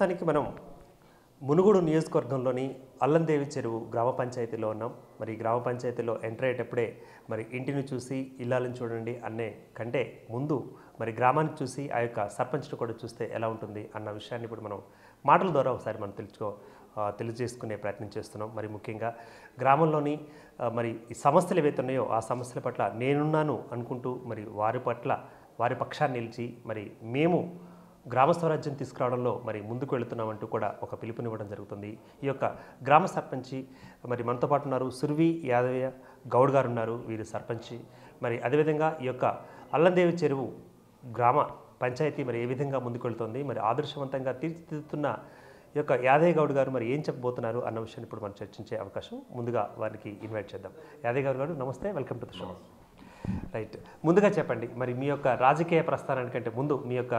ప్రస్తుతానికి మనం మునుగుడు నియోజకవర్గంలోని అల్లందేవి చెరువు గ్రామ పంచాయతీలో ఉన్నాం మరి గ్రామ పంచాయతీలో ఎంటర్ అయ్యేటప్పుడే మరి ఇంటిని చూసి ఇల్లాలను చూడండి అనే కంటే ముందు మరి గ్రామాన్ని చూసి ఆ యొక్క సర్పంచ్ను కూడా చూస్తే ఎలా ఉంటుంది అన్న విషయాన్ని ఇప్పుడు మనం మాటల ద్వారా ఒకసారి మనం తెలుసుకో తెలియజేసుకునే ప్రయత్నం చేస్తున్నాం మరి ముఖ్యంగా గ్రామంలోని మరి సమస్యలు ఏవైతే ఉన్నాయో ఆ సమస్యల పట్ల నేనున్నాను అనుకుంటూ మరి వారి పట్ల వారి పక్షాన్ని నిలిచి మరి మేము గ్రామ స్వరాజ్యం తీసుకురావడంలో మరి ముందుకు వెళుతున్నామంటూ కూడా ఒక పిలుపునివ్వడం జరుగుతుంది ఈ యొక్క గ్రామ సర్పంచి మరి మనతో పాటు ఉన్నారు సుర్వి యాదవ్య గౌడ్ గారు ఉన్నారు వీరు సర్పంచి మరి అదేవిధంగా ఈ యొక్క అల్లందేవి చెరువు గ్రామ పంచాయతీ మరి ఏ విధంగా ముందుకు వెళుతుంది మరి ఆదర్శవంతంగా తీర్చిదిద్దుతున్న ఈ యొక్క యాదయ్య గౌడ్ గారు మరి ఏం చెప్పబోతున్నారు అన్న విషయాన్ని ఇప్పుడు మనం చర్చించే అవకాశం ముందుగా వారికి ఇన్వైట్ చేద్దాం యాదయ్య గౌడ్ గారు నమస్తే welcome to the show right ముందుగా చెప్పండి మరి మీ యొక్క రాజకీయ ప్రస్థానానికంటే ముందు మీ యొక్క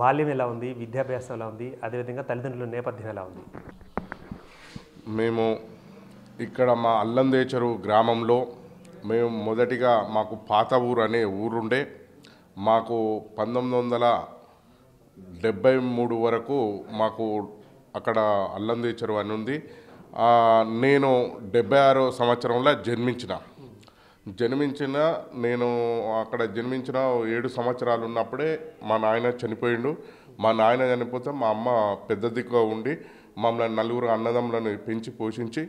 బాల్యం ఎలా ఉంది విద్యాభ్యాసం ఎలా ఉంది అదేవిధంగా తల్లిదండ్రుల నేపథ్యం ఎలా ఉంది మేము ఇక్కడ మా అల్లందేచరు గ్రామంలో మేము మొదటిగా మాకు పాత ఊరు అనే ఊరుండే మాకు పంతొమ్మిది వందల డెబ్బై మూడు వరకు మాకు అక్కడ అల్లందేచరు అని ఉంది నేను డెబ్బై ఆరో సంవత్సరంలో జన్మించిన జన్మించిన నేను అక్కడ జన్మించిన ఏడు సంవత్సరాలు ఉన్నప్పుడే మా నాయన చనిపోయిండు మా నాయన చనిపోతే మా అమ్మ పెద్ద దిక్కుగా ఉండి మమ్మల్ని నలుగురు అన్నదమ్ములను పెంచి పోషించి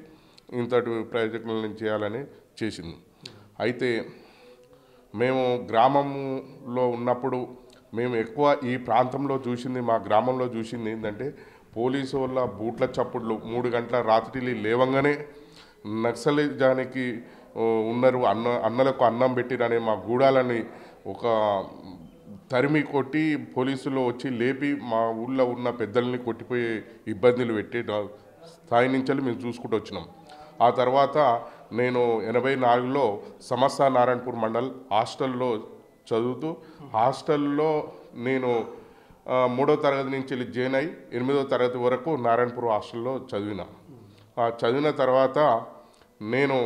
ఇంతటి ప్రయోజకులను చేయాలని చేసింది అయితే మేము గ్రామంలో ఉన్నప్పుడు మేము ఎక్కువ ఈ ప్రాంతంలో చూసింది మా గ్రామంలో చూసింది ఏంటంటే పోలీసు వల్ల బూట్ల చప్పుళ్ళు మూడు గంటల రాత్రి లేవంగానే నక్సలిజానికి ఉన్నారు అన్న అన్నలకు అన్నం పెట్టిరనే మా గూడాలని ఒక తరిమి కొట్టి పోలీసులు వచ్చి లేపి మా ఊళ్ళో ఉన్న పెద్దల్ని కొట్టిపోయి ఇబ్బందులు పెట్టే స్థాయి నుంచి మేము చూసుకుంటూ వచ్చినాం ఆ తర్వాత నేను ఎనభై నాలుగులో సమస్య నారాయణపూర్ మండల్ హాస్టల్లో చదువుతూ హాస్టల్లో నేను మూడో తరగతి నుంచి వెళ్ళి జాయిన్ అయ్యి ఎనిమిదో తరగతి వరకు నారాయణపూర్ హాస్టల్లో చదివిన చదివిన తర్వాత నేను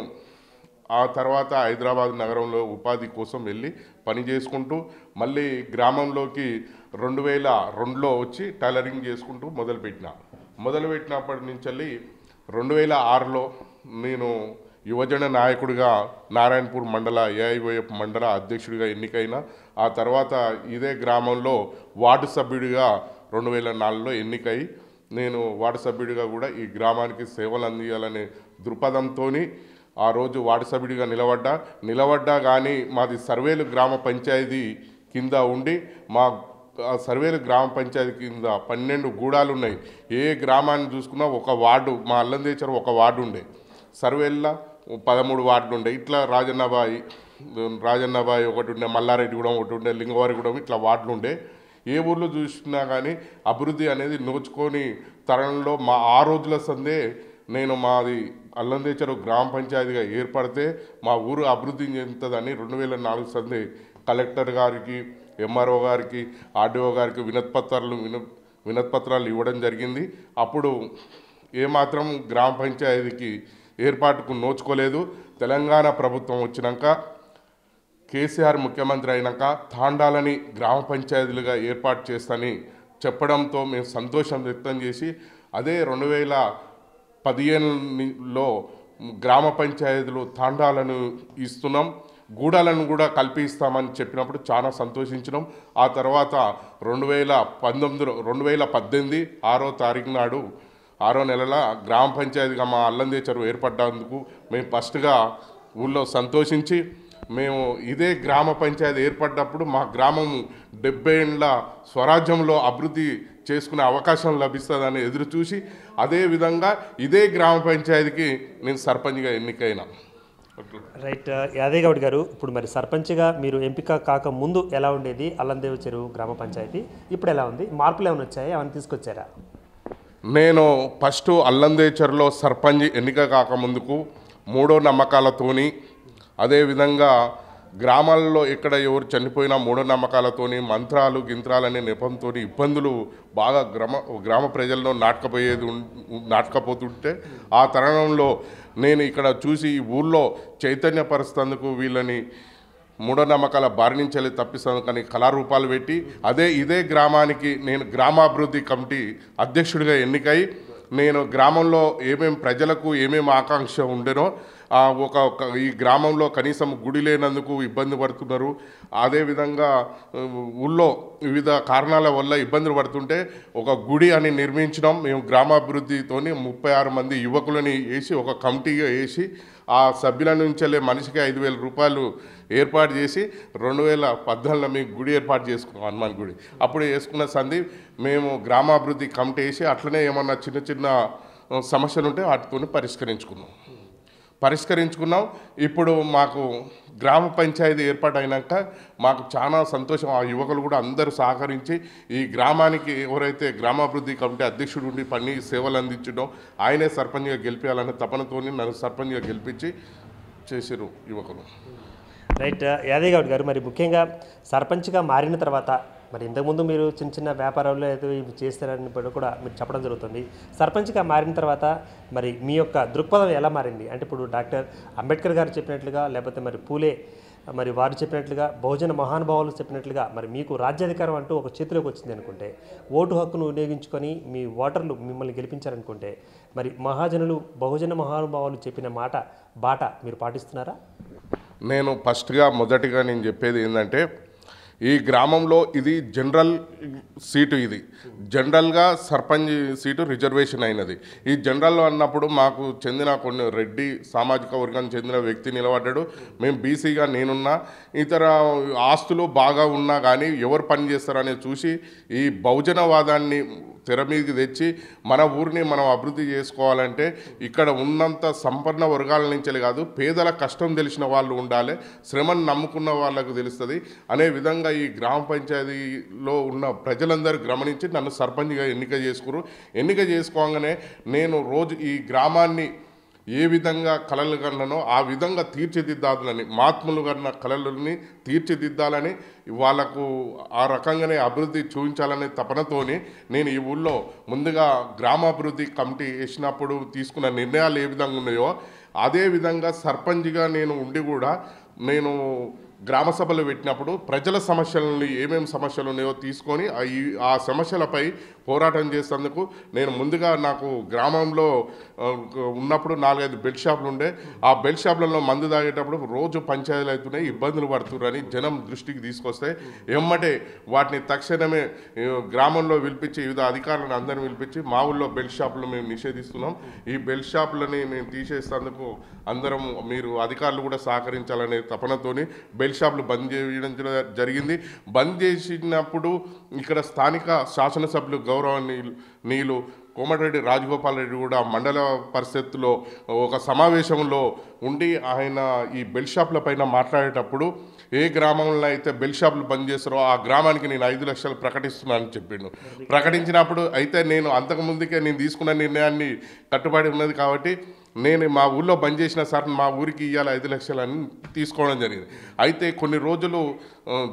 ఆ తర్వాత హైదరాబాద్ నగరంలో ఉపాధి కోసం వెళ్ళి పని చేసుకుంటూ మళ్ళీ గ్రామంలోకి రెండు వేల రెండులో వచ్చి టైలరింగ్ చేసుకుంటూ మొదలుపెట్టిన మొదలుపెట్టినప్పటి నుంచి వెళ్ళి రెండు వేల ఆరులో నేను యువజన నాయకుడిగా నారాయణపూర్ మండల ఏఐఓఎఫ్ మండల అధ్యక్షుడిగా ఎన్నికైన ఆ తర్వాత ఇదే గ్రామంలో వార్డు సభ్యుడిగా రెండు వేల నాలుగులో ఎన్నికై నేను వార్డు సభ్యుడిగా కూడా ఈ గ్రామానికి సేవలు అందించాలనే దృక్పథంతో ఆ రోజు వార్డు సభ్యుడిగా నిలబడ్డా నిలబడ్డా కానీ మాది సర్వేలు గ్రామ పంచాయతీ కింద ఉండి మా సర్వేలు గ్రామ పంచాయతీ కింద పన్నెండు గూడాలు ఉన్నాయి ఏ గ్రామాన్ని చూసుకున్నా ఒక వార్డు మా అల్లం అల్లందేశ్వరం ఒక వార్డు ఉండే సర్వేల్లో పదమూడు వార్డులు ఉండే ఇట్లా రాజన్నబాయి రాజన్నబాయి ఒకటి ఉండే మల్లారెడ్డిగూడెం ఒకటి ఉండే లింగవారిగూడెం ఇట్లా వార్డులు ఉండే ఏ ఊర్లో చూసినా కానీ అభివృద్ధి అనేది నోచుకొని తరణంలో మా ఆ రోజుల సందే నేను మాది అల్లందేచరు గ్రామ పంచాయతీగా ఏర్పడితే మా ఊరు అభివృద్ధి చెందుతుందని రెండు వేల నాలుగు సంది కలెక్టర్ గారికి ఎంఆర్ఓ గారికి ఆర్డీఓ గారికి వినత్పత్రాలు విన వినత్పత్రాలు ఇవ్వడం జరిగింది అప్పుడు ఏమాత్రం గ్రామ పంచాయతీకి ఏర్పాటుకు నోచుకోలేదు తెలంగాణ ప్రభుత్వం వచ్చినాక కేసీఆర్ ముఖ్యమంత్రి అయినాక తాండాలని గ్రామ పంచాయతీలుగా ఏర్పాటు చేస్తాని చెప్పడంతో మేము సంతోషం వ్యక్తం చేసి అదే రెండు వేల పదిహేనులో గ్రామ పంచాయతీలు తాండాలను ఇస్తున్నాం గూడాలను కూడా కల్పిస్తామని చెప్పినప్పుడు చాలా సంతోషించినాం ఆ తర్వాత రెండు వేల పంతొమ్మిదిలో రెండు వేల పద్దెనిమిది ఆరో తారీఖు నాడు ఆరో నెలల గ్రామ పంచాయతీగా మా అల్లందే చెరువు ఏర్పడ్డందుకు మేము ఫస్ట్గా ఊళ్ళో సంతోషించి మేము ఇదే గ్రామ పంచాయతీ ఏర్పడ్డప్పుడు మా గ్రామం డెబ్బై ఏళ్ళ స్వరాజ్యంలో అభివృద్ధి చేసుకునే అవకాశం లభిస్తుందని ఎదురు చూసి అదేవిధంగా ఇదే గ్రామ పంచాయతీకి నేను సర్పంచ్గా ఎన్నికైనా రైట్ యాదవ్ గౌడ్ గారు ఇప్పుడు మరి సర్పంచ్గా మీరు ఎంపిక కాక ముందు ఎలా ఉండేది అల్లందేవ చెరువు గ్రామ పంచాయతీ ఇప్పుడు ఎలా ఉంది మార్పులు ఏమైనా వచ్చాయి ఏమైనా తీసుకొచ్చారా నేను ఫస్ట్ చెరువులో సర్పంచ్ ఎన్నిక కాక ముందుకు మూడో నమ్మకాలతోని అదేవిధంగా గ్రామాల్లో ఇక్కడ ఎవరు చనిపోయినా మూఢనమ్మకాలతోని మంత్రాలు గింత్రాలనే నెపంతో ఇబ్బందులు బాగా గ్రామ గ్రామ ప్రజల్లో నాటకపోయేది నాటకపోతుంటే ఆ తరుణంలో నేను ఇక్కడ చూసి ఈ ఊళ్ళో చైతన్యపరుస్తందుకు వీళ్ళని మూఢనమ్మకాల బారి నుంచి తప్పిస్తాను కానీ కళారూపాలు పెట్టి అదే ఇదే గ్రామానికి నేను గ్రామాభివృద్ధి కమిటీ అధ్యక్షుడిగా ఎన్నికై నేను గ్రామంలో ఏమేమి ప్రజలకు ఏమేమి ఆకాంక్ష ఉండేనో ఒక ఈ గ్రామంలో కనీసం గుడి లేనందుకు ఇబ్బంది పడుతున్నారు అదేవిధంగా ఊళ్ళో వివిధ కారణాల వల్ల ఇబ్బందులు పడుతుంటే ఒక గుడి అని నిర్మించడం మేము గ్రామాభివృద్ధితో ముప్పై ఆరు మంది యువకులని వేసి ఒక కమిటీగా వేసి ఆ సభ్యుల నుంచే మనిషికి ఐదు వేల రూపాయలు ఏర్పాటు చేసి రెండు వేల పద్నాలుగులో మీకు గుడి ఏర్పాటు చేసుకున్నాం హనుమాన్ గుడి అప్పుడు వేసుకున్న సంధి మేము గ్రామాభివృద్ధి కమిటీ వేసి అట్లనే ఏమన్నా చిన్న చిన్న సమస్యలు ఉంటే వాటితో పరిష్కరించుకున్నాం పరిష్కరించుకున్నాం ఇప్పుడు మాకు గ్రామ పంచాయతీ ఏర్పాటైనాక మాకు చాలా సంతోషం ఆ యువకులు కూడా అందరూ సహకరించి ఈ గ్రామానికి ఎవరైతే గ్రామాభివృద్ధి కమిటీ అధ్యక్షుడు ఉండి పని సేవలు అందించడం ఆయనే సర్పంచ్గా గెలిపించాలనే తపనతో నన్ను సర్పంచ్గా గెలిపించి చేశారు యువకులు రైట్ యాదవ్ గారు మరి ముఖ్యంగా సర్పంచ్గా మారిన తర్వాత మరి ఇంతకుముందు మీరు చిన్న చిన్న వ్యాపారాలు అయితే చేస్తారని కూడా మీరు చెప్పడం జరుగుతుంది సర్పంచ్గా మారిన తర్వాత మరి మీ యొక్క దృక్పథం ఎలా మారింది అంటే ఇప్పుడు డాక్టర్ అంబేద్కర్ గారు చెప్పినట్లుగా లేకపోతే మరి పూలే మరి వారు చెప్పినట్లుగా బహుజన మహానుభావులు చెప్పినట్లుగా మరి మీకు రాజ్యాధికారం అంటూ ఒక చేతిలోకి వచ్చింది అనుకుంటే ఓటు హక్కును వినియోగించుకొని మీ ఓటర్లు మిమ్మల్ని గెలిపించారనుకుంటే మరి మహాజనులు బహుజన మహానుభావులు చెప్పిన మాట బాట మీరు పాటిస్తున్నారా నేను ఫస్ట్గా మొదటిగా నేను చెప్పేది ఏంటంటే ఈ గ్రామంలో ఇది జనరల్ సీటు ఇది జనరల్గా సర్పంచ్ సీటు రిజర్వేషన్ అయినది ఈ జనరల్లో అన్నప్పుడు మాకు చెందిన కొన్ని రెడ్డి సామాజిక వర్గానికి చెందిన వ్యక్తి నిలబడ్డాడు మేము బీసీగా నేనున్నా ఇతర ఆస్తులు బాగా ఉన్నా కానీ ఎవరు పని చూసి ఈ బహుజనవాదాన్ని తెర మీదకి తెచ్చి మన ఊరిని మనం అభివృద్ధి చేసుకోవాలంటే ఇక్కడ ఉన్నంత సంపన్న వర్గాల నుంచే కాదు పేదల కష్టం తెలిసిన వాళ్ళు ఉండాలి శ్రమను నమ్ముకున్న వాళ్ళకు తెలుస్తుంది అనే విధంగా ఈ గ్రామ పంచాయతీలో ఉన్న ప్రజలందరూ గమనించి నన్ను సర్పంచ్గా ఎన్నిక చేసుకురు ఎన్నిక చేసుకోగానే నేను రోజు ఈ గ్రామాన్ని ఏ విధంగా కళలు కన్ననో ఆ విధంగా తీర్చిదిద్దాలని మహాత్ములు కన్న కళలని తీర్చిదిద్దాలని వాళ్ళకు ఆ రకంగానే అభివృద్ధి చూపించాలనే తపనతోని నేను ఈ ఊళ్ళో ముందుగా గ్రామాభివృద్ధి కమిటీ వేసినప్పుడు తీసుకున్న నిర్ణయాలు ఏ విధంగా ఉన్నాయో అదే విధంగా సర్పంచ్గా నేను ఉండి కూడా నేను గ్రామ సభలు పెట్టినప్పుడు ప్రజల సమస్యలను ఏమేమి సమస్యలు ఉన్నాయో తీసుకొని ఆ సమస్యలపై పోరాటం చేసేందుకు నేను ముందుగా నాకు గ్రామంలో ఉన్నప్పుడు నాలుగైదు బెల్ట్ షాపులు ఉండే ఆ బెల్ట్ షాపులలో మందు తాగేటప్పుడు రోజు పంచాయతీలు అవుతున్నాయి ఇబ్బందులు పడుతున్నారని జనం దృష్టికి తీసుకొస్తే ఎమ్మటే వాటిని తక్షణమే గ్రామంలో పిలిపించి వివిధ అధికారులను అందరిని పిలిపించి మా ఊళ్ళో బెల్ట్ షాపులు మేము నిషేధిస్తున్నాం ఈ బెల్ట్ షాపులని మేము తీసేసేందుకు అందరం మీరు అధికారులు కూడా సహకరించాలనే తపనతోని బెల్ బెల్ట్ షాపులు బంద్ చేయడం జరిగింది బంద్ చేసినప్పుడు ఇక్కడ స్థానిక శాసనసభ్యులు గౌరవ నీళ్ళు కోమటిరెడ్డి రాజగోపాల్ రెడ్డి కూడా మండల పరిస్థితుల్లో ఒక సమావేశంలో ఉండి ఆయన ఈ బెల్ షాపుల పైన మాట్లాడేటప్పుడు ఏ గ్రామంలో అయితే బెల్ షాపులు బంద్ చేస్తారో ఆ గ్రామానికి నేను ఐదు లక్షలు ప్రకటిస్తున్నానని చెప్పిండు ప్రకటించినప్పుడు అయితే నేను అంతకుముందుకే నేను తీసుకున్న నిర్ణయాన్ని కట్టుబడి ఉన్నది కాబట్టి నేను మా ఊళ్ళో బంద్ చేసిన సార్ మా ఊరికి ఇవ్వాలి ఐదు లక్షలని తీసుకోవడం జరిగింది అయితే కొన్ని రోజులు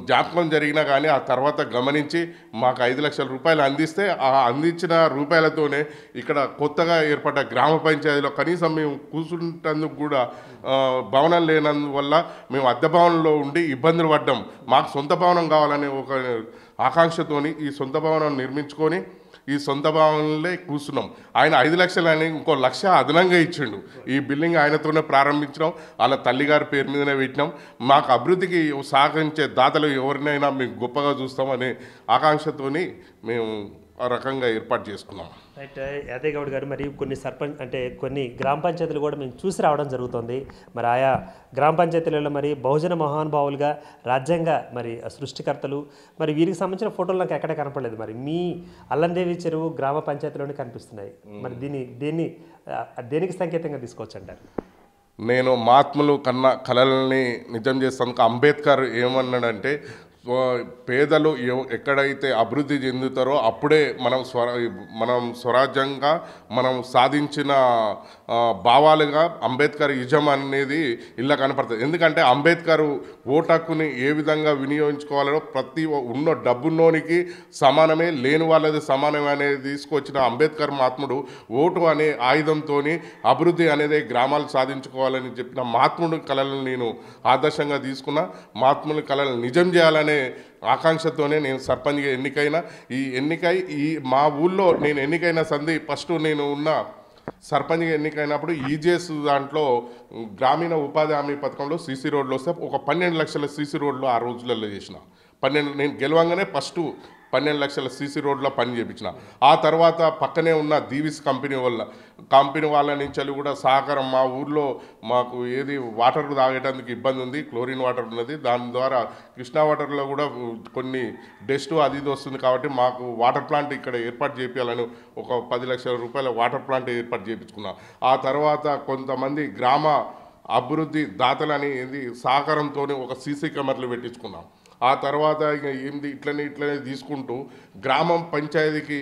జ్ఞాపకం జరిగినా కానీ ఆ తర్వాత గమనించి మాకు ఐదు లక్షల రూపాయలు అందిస్తే ఆ అందించిన రూపాయలతోనే ఇక్కడ కొత్తగా ఏర్పడ్డ గ్రామ పంచాయతీలో కనీసం మేము కూర్చుంటందుకు కూడా భవనం లేనందువల్ల మేము అద్దె భవనంలో ఉండి ఇబ్బందులు పడ్డాం మాకు సొంత భవనం కావాలనే ఒక ఆకాంక్షతోని ఈ సొంత భవనం నిర్మించుకొని ఈ సొంత భావనలే కూర్చున్నాం ఆయన ఐదు లక్షలని ఇంకో లక్ష అదనంగా ఇచ్చిండు ఈ బిల్డింగ్ ఆయనతోనే ప్రారంభించినాం వాళ్ళ తల్లిగారి పేరు మీదనే పెట్టినాం మాకు అభివృద్ధికి సహకరించే దాతలు ఎవరినైనా మేము గొప్పగా చూస్తామనే ఆకాంక్షతోని మేము ఆ రకంగా ఏర్పాటు చేసుకున్నాం రైట్ uh, యాదవ్ గౌడ్ గారు మరి కొన్ని సర్పంచ్ అంటే కొన్ని గ్రామ పంచాయతీలు కూడా మేము చూసి రావడం జరుగుతుంది మరి ఆయా గ్రామ పంచాయతీలలో మరి బహుజన మహానుభావులుగా రాజ్యాంగ మరి సృష్టికర్తలు మరి వీరికి సంబంధించిన ఫోటోలు నాకు ఎక్కడ కనపడలేదు మరి మీ అల్లందేవి చెరువు గ్రామ పంచాయతీలోనే కనిపిస్తున్నాయి మరి దీన్ని దీన్ని దేనికి సంకేతంగా తీసుకోవచ్చు అంటారు నేను మహాత్ములు కన్నా కళల్ని నిజం చేస్తాను అంబేద్కర్ ఏమన్నాడంటే పేదలు ఎక్కడైతే అభివృద్ధి చెందుతారో అప్పుడే మనం స్వర మనం స్వరాజ్యంగా మనం సాధించిన భావాలుగా అంబేద్కర్ ఇజం అనేది ఇలా కనపడుతుంది ఎందుకంటే అంబేద్కర్ ఓటు హక్కుని ఏ విధంగా వినియోగించుకోవాలో ప్రతి ఉన్న డబ్బున్నోనికి సమానమే లేని వాళ్ళది సమానమే అనేది తీసుకొచ్చిన అంబేద్కర్ మహాత్ముడు ఓటు అనే ఆయుధంతో అభివృద్ధి అనేది గ్రామాలు సాధించుకోవాలని చెప్పిన మహాత్ముడి కళలను నేను ఆదర్శంగా తీసుకున్న మహాత్ముడి కళలు నిజం చేయాలని అనే ఆకాంక్షతోనే నేను సర్పంచ్గా ఎన్నికైన ఈ ఎన్నికై ఈ మా ఊళ్ళో నేను ఎన్నికైన సంది ఫస్ట్ నేను ఉన్న సర్పంచ్గా ఎన్నికైనప్పుడు ఈజేస్ దాంట్లో గ్రామీణ ఉపాధి హామీ పథకంలో సీసీ రోడ్లు వస్తే ఒక పన్నెండు లక్షల సీసీ రోడ్లు ఆ రోజులలో చేసిన పన్నెండు నేను గెలవంగానే ఫస్ట్ పన్నెండు లక్షల సీసీ రోడ్లో పని చేయించిన ఆ తర్వాత పక్కనే ఉన్న దీవిస్ కంపెనీ వల్ల కంపెనీ వాళ్ళ నుంచి కూడా సహకారం మా ఊర్లో మాకు ఏది వాటర్ తాగేటందుకు ఇబ్బంది ఉంది క్లోరిన్ వాటర్ ఉన్నది దాని ద్వారా కృష్ణా వాటర్లో కూడా కొన్ని డస్ట్ అది ఇది వస్తుంది కాబట్టి మాకు వాటర్ ప్లాంట్ ఇక్కడ ఏర్పాటు చేయాలని ఒక పది లక్షల రూపాయల వాటర్ ప్లాంట్ ఏర్పాటు చేయించుకున్నాం ఆ తర్వాత కొంతమంది గ్రామ అభివృద్ధి దాతలని ఏది సహకారంతో ఒక సీసీ కెమెరాలు పెట్టించుకున్నాం ఆ తర్వాత ఏంది ఇట్లనే ఇట్లనే తీసుకుంటూ గ్రామం పంచాయతీకి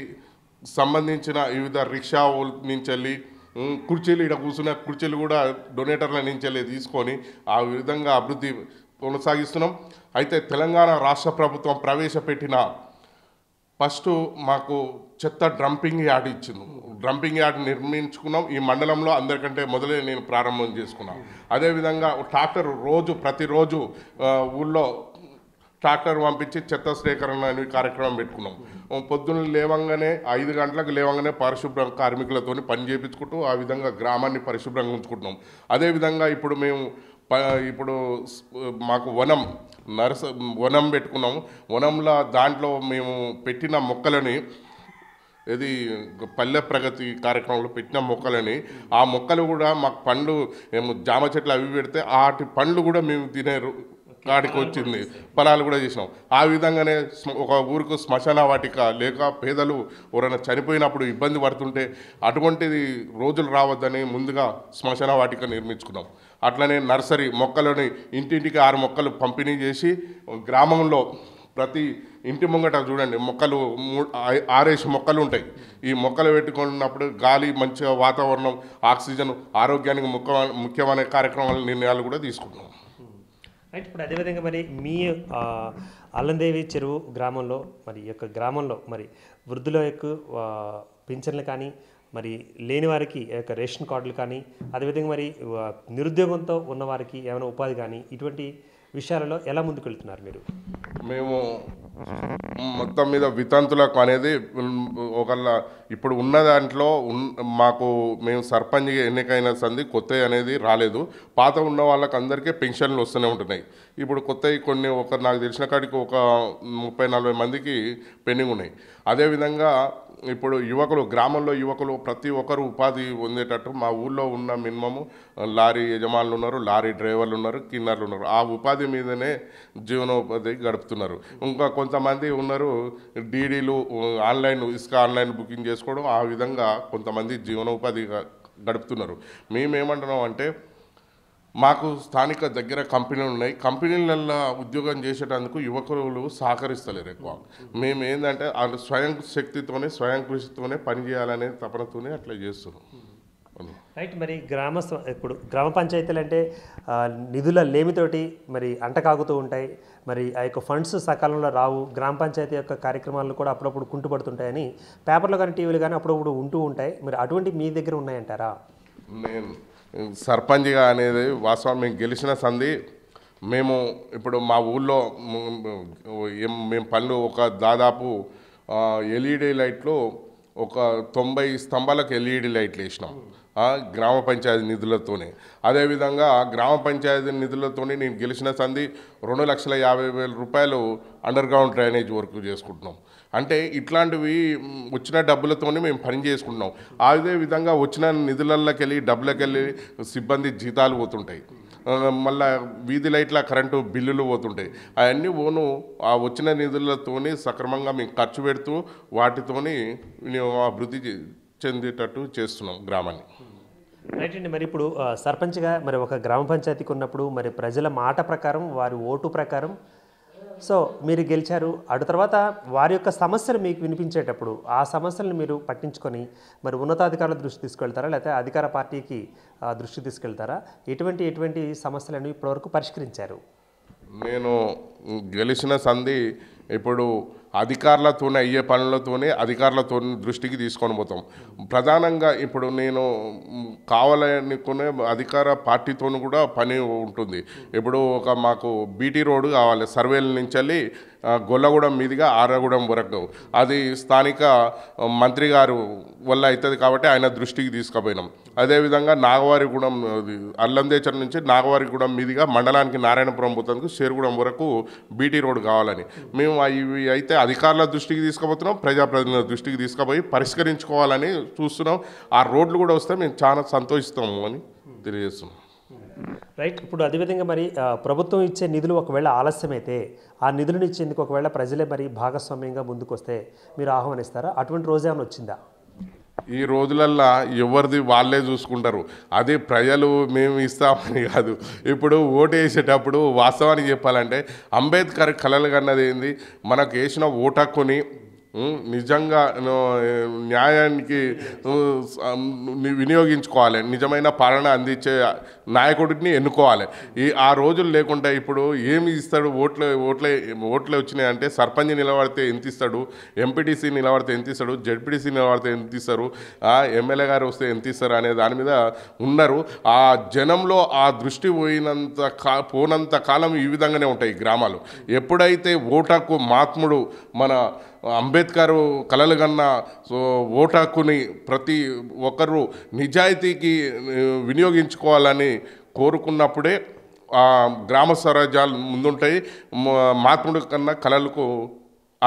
సంబంధించిన వివిధ రిక్షా నుంచి వెళ్ళి కుర్చీలు ఇక్కడ కూర్చున్న కుర్చీలు కూడా డొనేటర్ల నుంచి తీసుకొని ఆ విధంగా అభివృద్ధి కొనసాగిస్తున్నాం అయితే తెలంగాణ రాష్ట్ర ప్రభుత్వం ప్రవేశపెట్టిన ఫస్ట్ మాకు చెత్త డ్రంపింగ్ యార్డ్ ఇచ్చింది డ్రంపింగ్ యార్డ్ నిర్మించుకున్నాం ఈ మండలంలో అందరికంటే మొదలే నేను ప్రారంభం చేసుకున్నాను అదేవిధంగా ట్రాక్టర్ రోజు ప్రతిరోజు ఊళ్ళో ట్రాక్టర్ పంపించి చెత్త సేకరణ అనే కార్యక్రమం పెట్టుకున్నాం పొద్దున్న లేవంగానే ఐదు గంటలకు లేవంగానే పరిశుభ్ర కార్మికులతో పని చేయించుకుంటూ ఆ విధంగా గ్రామాన్ని పరిశుభ్రంగా ఉంచుకుంటున్నాం అదేవిధంగా ఇప్పుడు మేము ఇప్పుడు మాకు వనం నర్స వనం పెట్టుకున్నాం వనంలో దాంట్లో మేము పెట్టిన మొక్కలని ఇది పల్లె ప్రగతి కార్యక్రమంలో పెట్టిన మొక్కలని ఆ మొక్కలు కూడా మాకు పండ్లు మేము జామ చెట్లు అవి పెడితే ఆటి పండ్లు కూడా మేము తినే కాడికి వచ్చింది ఫలాలు కూడా చేసినాం ఆ విధంగానే ఒక ఊరికి శ్మశాన వాటిక లేక పేదలు ఎవరైనా చనిపోయినప్పుడు ఇబ్బంది పడుతుంటే అటువంటిది రోజులు రావద్దని ముందుగా శ్మశాన వాటిక నిర్మించుకున్నాం అట్లనే నర్సరీ మొక్కలని ఇంటింటికి ఆరు మొక్కలు పంపిణీ చేసి గ్రామంలో ప్రతి ఇంటి ముంగట చూడండి మొక్కలు ఆరేసి మొక్కలు ఉంటాయి ఈ మొక్కలు పెట్టుకున్నప్పుడు గాలి మంచిగా వాతావరణం ఆక్సిజన్ ఆరోగ్యానికి ముఖ్య ముఖ్యమైన కార్యక్రమాల నిర్ణయాలు కూడా తీసుకుంటున్నాం రైట్ ఇప్పుడు అదేవిధంగా మరి మీ అల్లందేవి చెరువు గ్రామంలో మరి యొక్క గ్రామంలో మరి వృద్ధుల యొక్క పింఛన్లు కానీ మరి లేని వారికి యొక్క రేషన్ కార్డులు కానీ అదేవిధంగా మరి నిరుద్యోగంతో ఉన్న వారికి ఏమైనా ఉపాధి కానీ ఇటువంటి విషయాలలో ఎలా ముందుకు వెళ్తున్నారు మీరు మేము మొత్తం మీద వితంతులకు అనేది ఒకళ్ళ ఇప్పుడు ఉన్న దాంట్లో ఉన్ మాకు మేము సర్పంచ్ ఎన్నికైన సంది కొత్త అనేది రాలేదు పాత ఉన్న వాళ్ళకి అందరికీ పెన్షన్లు వస్తూనే ఉంటున్నాయి ఇప్పుడు కొత్తవి కొన్ని ఒక నాకు తెలిసిన కాడికి ఒక ముప్పై నలభై మందికి పెండింగ్ ఉన్నాయి అదేవిధంగా ఇప్పుడు యువకులు గ్రామంలో యువకులు ప్రతి ఒక్కరు ఉపాధి పొందేటట్టు మా ఊళ్ళో ఉన్న మినిమము లారీ యజమానులు ఉన్నారు లారీ డ్రైవర్లు ఉన్నారు కిన్నర్లు ఉన్నారు ఆ ఉపాధి మీదనే జీవనోపాధి గడుపుతున్నారు ఇంకా కొంతమంది ఉన్నారు డీడీలు ఆన్లైన్ ఇసుక ఆన్లైన్ బుకింగ్ చేసి చేసుకోవడం ఆ విధంగా కొంతమంది జీవనోపాధి గడుపుతున్నారు మేమేమంటున్నాం అంటే మాకు స్థానిక దగ్గర కంపెనీలు ఉన్నాయి కంపెనీలల్లో ఉద్యోగం చేసేటందుకు యువకులు సహకరిస్తలేరు ఎక్కువ మేము ఏంటంటే వాళ్ళు స్వయం శక్తితోనే స్వయం కృషితోనే పనిచేయాలనే తపనతోనే అట్లా చేస్తున్నాం రైట్ మరి గ్రామ ఇప్పుడు గ్రామ పంచాయతీలు అంటే నిధుల లేమితోటి మరి అంటకాగుతూ ఉంటాయి మరి ఆ యొక్క ఫండ్స్ సకాలంలో రావు గ్రామ పంచాయతీ యొక్క కార్యక్రమాలను కూడా అప్పుడప్పుడు కుంటుపడుతుంటాయని పేపర్లు కానీ టీవీలు కానీ అప్పుడప్పుడు ఉంటూ ఉంటాయి మరి అటువంటి మీ దగ్గర ఉన్నాయంటారా మేము సర్పంచ్గా అనేది వాస్తవం మేము గెలిచిన సంధి మేము ఇప్పుడు మా ఊళ్ళో మేము పనులు ఒక దాదాపు ఎల్ఈడి లైట్లు ఒక తొంభై స్తంభాలకు ఎల్ఈడి లైట్లు వేసినాం గ్రామ పంచాయతీ నిధులతోనే అదేవిధంగా గ్రామ పంచాయతీ నిధులతోనే నేను గెలిచిన సంధి రెండు లక్షల యాభై వేల రూపాయలు అండర్ గ్రౌండ్ డ్రైనేజ్ వర్క్ చేసుకుంటున్నాం అంటే ఇట్లాంటివి వచ్చిన డబ్బులతోనే మేము పని చేసుకుంటున్నాం అదే విధంగా వచ్చిన నిధులకి వెళ్ళి డబ్బులకి వెళ్ళి సిబ్బంది జీతాలు పోతుంటాయి మళ్ళీ వీధి లైట్ల కరెంటు బిల్లులు పోతుంటాయి అవన్నీ ఓను ఆ వచ్చిన నిధులతోని సక్రమంగా మేము ఖర్చు పెడుతూ వాటితోని అభివృద్ధి చెందేటట్టు చేస్తున్నాం గ్రామాన్ని రైట్ అండి మరి ఇప్పుడు సర్పంచ్గా మరి ఒక గ్రామ పంచాయతీకి ఉన్నప్పుడు మరి ప్రజల మాట ప్రకారం వారి ఓటు ప్రకారం సో మీరు గెలిచారు అటు తర్వాత వారి యొక్క సమస్యలు మీకు వినిపించేటప్పుడు ఆ సమస్యలను మీరు పట్టించుకొని మరి ఉన్నతాధికారుల దృష్టి తీసుకెళ్తారా లేకపోతే అధికార పార్టీకి దృష్టి తీసుకెళ్తారా ఎటువంటి ఎటువంటి సమస్యలను ఇప్పటివరకు పరిష్కరించారు నేను గెలిచిన సంధి ఇప్పుడు అధికారులతోనే అయ్యే పనులతోనే అధికారులతో దృష్టికి తీసుకొని పోతాం ప్రధానంగా ఇప్పుడు నేను కావాలనుకునే అధికార పార్టీతో కూడా పని ఉంటుంది ఇప్పుడు ఒక మాకు బీటీ రోడ్డు కావాలి సర్వేల నుంచి వెళ్ళి గొల్లగూడెం మీదుగా ఆరగూడెం వరకు అది స్థానిక మంత్రి గారు వల్ల అవుతుంది కాబట్టి ఆయన దృష్టికి తీసుకుపోయినాం అదేవిధంగా నాగవారిగూడెం అల్లందేచర్ నుంచి నాగవారిగూడెం మీదుగా మండలానికి నారాయణపురం పోతందుకు షేర్గూడెం వరకు బీటీ రోడ్ కావాలని మేము ఇవి అయితే అధికారుల దృష్టికి తీసుకుపోతున్నాం ప్రజాప్రతినిధుల దృష్టికి తీసుకుపోయి పరిష్కరించుకోవాలని చూస్తున్నాం ఆ రోడ్లు కూడా వస్తే మేము చాలా సంతోషిస్తాము అని తెలియజేస్తున్నాం రైట్ ఇప్పుడు అదేవిధంగా మరి ప్రభుత్వం ఇచ్చే నిధులు ఒకవేళ ఆలస్యమైతే ఆ నిధులను ఇచ్చేందుకు ఒకవేళ ప్రజలే మరి భాగస్వామ్యంగా ముందుకు వస్తే మీరు ఆహ్వానిస్తారా అటువంటి రోజు ఏమైనా వచ్చిందా ఈ రోజులల్లా ఎవరిది వాళ్ళే చూసుకుంటారు అది ప్రజలు మేము ఇస్తామని కాదు ఇప్పుడు ఓటు వేసేటప్పుడు వాస్తవానికి చెప్పాలంటే అంబేద్కర్ కలలు కన్నది ఏంది మనకు వేసిన ఓటు హక్కుని నిజంగా న్యాయానికి వినియోగించుకోవాలి నిజమైన పాలన అందించే నాయకుడిని ఎన్నుకోవాలి ఈ ఆ రోజులు లేకుండా ఇప్పుడు ఏమి ఇస్తాడు ఓట్లు ఓట్లే ఓట్లు వచ్చినాయి అంటే సర్పంచ్ నిలబడితే ఎంత ఇస్తాడు ఎంపీటీసీ నిలబడితే ఎంత ఇస్తాడు జడ్పీటీసీ నిలబడితే ఎంత ఇస్తారు ఎమ్మెల్యే గారు వస్తే ఎంత ఇస్తారు అనే దాని మీద ఉన్నారు ఆ జనంలో ఆ దృష్టి పోయినంత కా పోనంత కాలం ఈ విధంగానే ఉంటాయి గ్రామాలు ఎప్పుడైతే ఓటకు మాత్ముడు మన అంబేద్కర్ కలలు కన్న ఓటాకుని హక్కుని ప్రతి ఒక్కరు నిజాయితీకి వినియోగించుకోవాలని కోరుకున్నప్పుడే గ్రామ స్వరాజ్యాలు ముందుంటాయి మాతృడి కన్నా కళలకు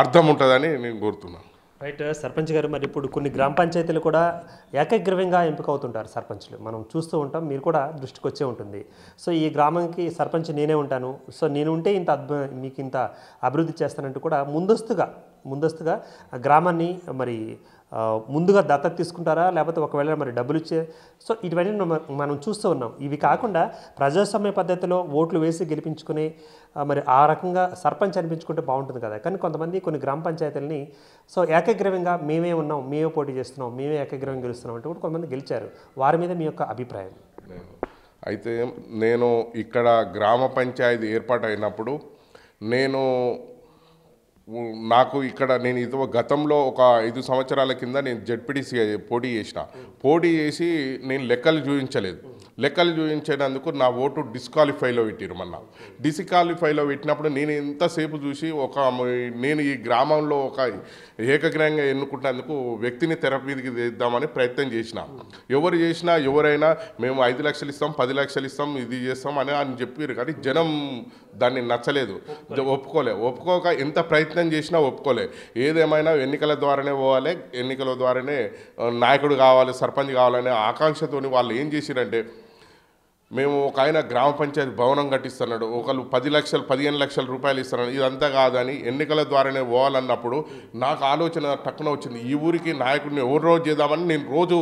అర్థం ఉంటుందని నేను కోరుతున్నాను రైట్ సర్పంచ్ గారు మరి ఇప్పుడు కొన్ని గ్రామ పంచాయతీలు కూడా ఎంపిక అవుతుంటారు సర్పంచ్లు మనం చూస్తూ ఉంటాం మీరు కూడా దృష్టికి వచ్చే ఉంటుంది సో ఈ గ్రామంకి సర్పంచ్ నేనే ఉంటాను సో నేను ఉంటే ఇంత అద్భుత మీకు ఇంత అభివృద్ధి చేస్తానంటూ కూడా ముందస్తుగా ముందస్తుగా గ్రామాన్ని మరి ముందుగా దత్తత తీసుకుంటారా లేకపోతే ఒకవేళ మరి డబ్బులు ఇచ్చే సో ఇటువన్నీ మనం చూస్తూ ఉన్నాం ఇవి కాకుండా ప్రజాస్వామ్య పద్ధతిలో ఓట్లు వేసి గెలిపించుకుని మరి ఆ రకంగా సర్పంచ్ అనిపించుకుంటే బాగుంటుంది కదా కానీ కొంతమంది కొన్ని గ్రామ పంచాయతీలని సో ఏకగ్రవంగా మేమే ఉన్నాం మేమే పోటీ చేస్తున్నాం మేమే ఏకగ్రవం గెలుస్తున్నాం అంటే కూడా కొంతమంది గెలిచారు వారి మీద మీ యొక్క అభిప్రాయం అయితే నేను ఇక్కడ గ్రామ పంచాయతీ ఏర్పాటు అయినప్పుడు నేను నాకు ఇక్కడ నేను ఇది గతంలో ఒక ఐదు సంవత్సరాల కింద నేను జడ్పీటీసీగా పోటీ చేసిన పోటీ చేసి నేను లెక్కలు చూపించలేదు లెక్కలు చూపించేటందుకు నా ఓటు డిస్క్వాలిఫైలో పెట్టిరు మొన్న డిస్క్వాలిఫైలో పెట్టినప్పుడు నేను ఎంతసేపు చూసి ఒక నేను ఈ గ్రామంలో ఒక ఏకగ్రహంగా ఎన్నుకుంటేందుకు వ్యక్తిని తెరపీదికి తెద్దామని ప్రయత్నం చేసిన ఎవరు చేసినా ఎవరైనా మేము ఐదు లక్షలు ఇస్తాం పది లక్షలు ఇస్తాం ఇది చేస్తాం అని అని చెప్పారు కానీ జనం దాన్ని నచ్చలేదు ఒప్పుకోలే ఒప్పుకోక ఎంత ప్రయత్నం చేసినా ఒప్పుకోలే ఏదేమైనా ఎన్నికల ద్వారానే పోవాలి ఎన్నికల ద్వారానే నాయకుడు కావాలి సర్పంచ్ కావాలనే ఆకాంక్షతోని వాళ్ళు ఏం చేసిరంటే మేము ఒక ఆయన గ్రామ పంచాయతీ భవనం కట్టిస్తున్నాడు ఒకళ్ళు పది లక్షలు పదిహేను లక్షల రూపాయలు ఇస్తున్నాడు ఇదంతా కాదని ఎన్నికల ద్వారానే పోవాలన్నప్పుడు నాకు ఆలోచన తక్కువ వచ్చింది ఈ ఊరికి నాయకుడిని ఎవరు రోజు చేద్దామని నేను రోజు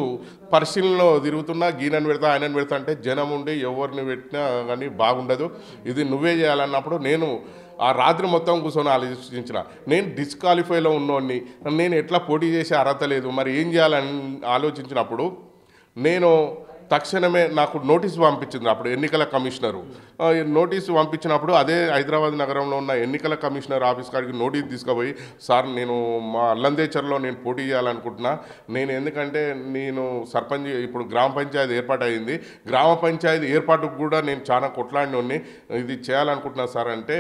పరిశీలనలో తిరుగుతున్నా గీనని పెడతా ఆయనని పెడతా అంటే జనం ఉండి ఎవరిని పెట్టినా కానీ బాగుండదు ఇది నువ్వే చేయాలన్నప్పుడు నేను ఆ రాత్రి మొత్తం కూర్చొని ఆలోచించిన నేను డిస్క్వాలిఫైలో ఉన్నోడిని నేను ఎట్లా పోటీ చేసే అర్హత లేదు మరి ఏం చేయాలని ఆలోచించినప్పుడు నేను తక్షణమే నాకు నోటీసు పంపించింది అప్పుడు ఎన్నికల కమిషనరు నోటీసు పంపించినప్పుడు అదే హైదరాబాద్ నగరంలో ఉన్న ఎన్నికల కమిషనర్ ఆఫీస్ కాడికి నోటీస్ తీసుకుపోయి సార్ నేను మా అల్లందేచర్లో నేను పోటీ చేయాలనుకుంటున్నా నేను ఎందుకంటే నేను సర్పంచ్ ఇప్పుడు గ్రామ పంచాయతీ ఏర్పాటు అయింది గ్రామ పంచాయతీ ఏర్పాటుకు కూడా నేను చాలా కొట్లాడినోడిని ఇది చేయాలనుకుంటున్నా సార్ అంటే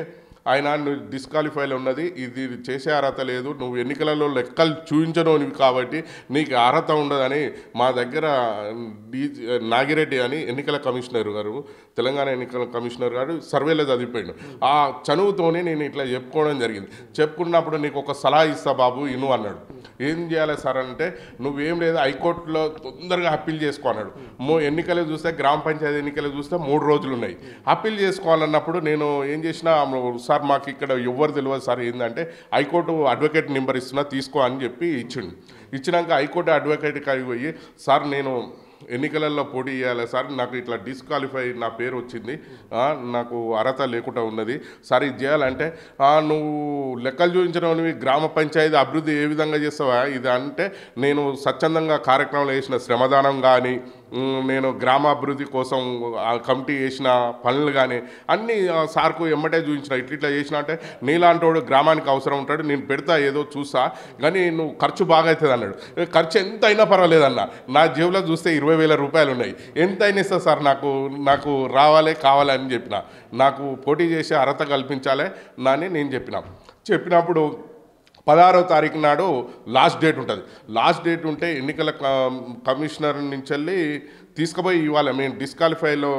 ఆయన నువ్వు డిస్క్వాలిఫైలో ఉన్నది ఇది చేసే అర్హత లేదు నువ్వు ఎన్నికలలో లెక్కలు చూపించడోనివి కాబట్టి నీకు అర్హత ఉండదని మా దగ్గర నాగిరెడ్డి అని ఎన్నికల కమిషనర్ గారు తెలంగాణ ఎన్నికల కమిషనర్ గారు సర్వేలో చదివిపోయాడు ఆ చనువుతోనే నేను ఇట్లా చెప్పుకోవడం జరిగింది చెప్పుకున్నప్పుడు నీకు ఒక సలహా ఇస్తా బాబు ఇను అన్నాడు ఏం చేయాలి సార్ అంటే నువ్వేం లేదు హైకోర్టులో తొందరగా అప్పీల్ చేసుకోన్నాడు మో ఎన్నికలు చూస్తే గ్రామ పంచాయతీ ఎన్నికలు చూస్తే మూడు రోజులు ఉన్నాయి అప్పీల్ చేసుకోవాలన్నప్పుడు నేను ఏం చేసినా సార్ మాకు ఇక్కడ ఎవ్వరు తెలియదు సార్ ఏంటంటే హైకోర్టు అడ్వకేట్ నెంబర్ ఇస్తున్నా తీసుకో అని చెప్పి ఇచ్చిండు ఇచ్చినాక హైకోర్టు అడ్వకేట్ పోయి సార్ నేను ఎన్నికలలో పోటీ చేయాలి సార్ నాకు ఇట్లా డిస్క్వాలిఫై నా పేరు వచ్చింది నాకు అర్హత లేకుండా ఉన్నది సార్ ఇది చేయాలంటే నువ్వు లెక్కలు చూపించడం గ్రామ పంచాయతీ అభివృద్ధి ఏ విధంగా చేస్తావా ఇది అంటే నేను స్వచ్ఛందంగా కార్యక్రమాలు చేసిన శ్రమదానం కానీ నేను గ్రామాభివృద్ధి కోసం కమిటీ చేసిన పనులు కానీ అన్నీ సార్కు ఎమ్మటే చూపించిన ఇట్లా ఇట్లా చేసిన అంటే నీలాంటోడు గ్రామానికి అవసరం ఉంటాడు నేను పెడతా ఏదో చూసా కానీ నువ్వు ఖర్చు బాగా అవుతుంది అన్నాడు ఖర్చు ఎంత అయినా పర్వాలేదన్న నా జేబులో చూస్తే ఇరవై వేల రూపాయలు ఉన్నాయి ఎంత అయినా ఇస్తా సార్ నాకు నాకు రావాలి కావాలి అని చెప్పిన నాకు పోటీ చేసే అర్హత కల్పించాలి నాని నేను చెప్పిన చెప్పినప్పుడు పదహారవ తారీఖు నాడు లాస్ట్ డేట్ ఉంటుంది లాస్ట్ డేట్ ఉంటే ఎన్నికల కమిషనర్ నుంచి వెళ్ళి తీసుకుపోయి ఇవ్వాలి మేము డిస్క్వాలిఫైలో